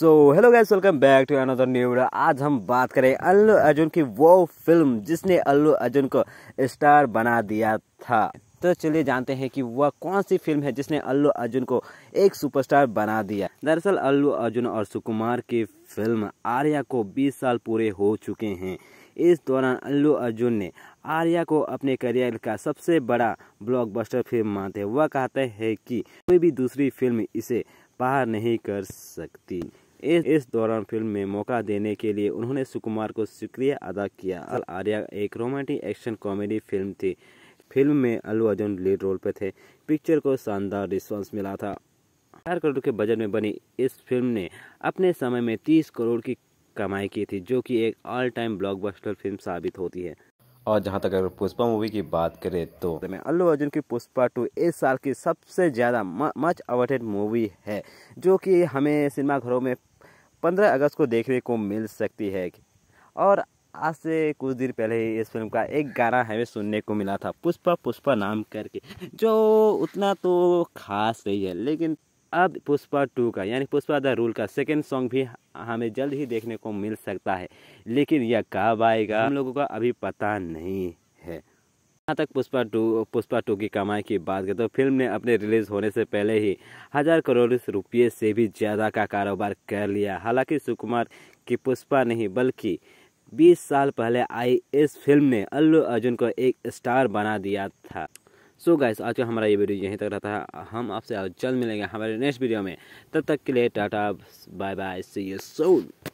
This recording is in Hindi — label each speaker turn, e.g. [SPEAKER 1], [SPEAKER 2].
[SPEAKER 1] so hello guys welcome back to another new video आज हम बात करें अल्लू अर्जुन की वो फिल्म जिसने अल्लू अर्जुन को स्टार बना दिया था तो चलिए जानते हैं कि वह कौन सी फिल्म है जिसने अल्लू अर्जुन को एक सुपरस्टार बना दिया दरअसल अल्लू अर्जुन और सुकुमार की फिल्म आर्या को 20 साल पूरे हो चुके हैं इस दौरान अल्लू अर्जुन ने आर्या को अपने करियर का सबसे बड़ा ब्लॉकबस्टर फिल्म मानते हैं वह कहते हैं कि कोई भी दूसरी फिल्म इसे पार नहीं कर सकती इस इस दौरान फिल्म में मौका देने के लिए उन्होंने सुकुमार को शुक्रिया अदा किया अल आर्या एक रोमांटिक एक्शन कॉमेडी फिल्म थी फिल्म में अल्लू अर्जुन लीड रोल पे थे पिक्चर को शानदार रिस्पॉन्स मिला था चार करोड़ के बजट में बनी इस फिल्म ने अपने समय में तीस करोड़ की कमाई की थी जो कि एक ऑल टाइम ब्लॉकबस्टर फिल्म साबित होती है और जहां तक अगर पुष्पा मूवी की बात करें तो मैं अल्लू अर्जुन की पुष्पा टू इस साल की सबसे ज़्यादा मच अवेटेड मूवी है जो कि हमें सिनेमाघरों में पंद्रह अगस्त को देखने को मिल सकती है और आज से कुछ दिन पहले ही इस फिल्म का एक गाना हमें सुनने को मिला था पुष्पा पुष्पा नाम करके जो उतना तो खास नहीं है लेकिन अब पुष्पा टू का यानी पुष्पा द रूल का सेकेंड सॉन्ग भी हमें जल्द ही देखने को मिल सकता है लेकिन यह कब आएगा हम लोगों का अभी पता नहीं है जहाँ तक पुष्पा टू पुष्पा टू की कमाई की बात करें तो फिल्म ने अपने रिलीज होने से पहले ही हज़ार करोड़ रुपये से भी ज़्यादा का कारोबार कर लिया हालांकि सुकुमार की पुष्पा नहीं बल्कि 20 साल पहले आई इस फिल्म ने अल्लू अर्जुन को एक स्टार बना दिया था सो गाइस आज का हमारा ये वीडियो यहीं तक रहता है हम आपसे जल्द मिलेंगे हमारे नेक्स्ट वीडियो में तब तक के लिए tata bye bye see you Son